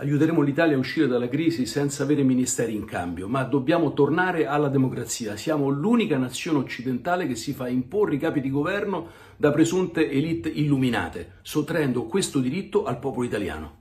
aiuteremo l'Italia a uscire dalla crisi senza avere ministeri in cambio, ma dobbiamo tornare alla democrazia. Siamo l'unica nazione occidentale che si fa imporre i capi di governo da presunte elite illuminate, sottraendo questo diritto al popolo italiano.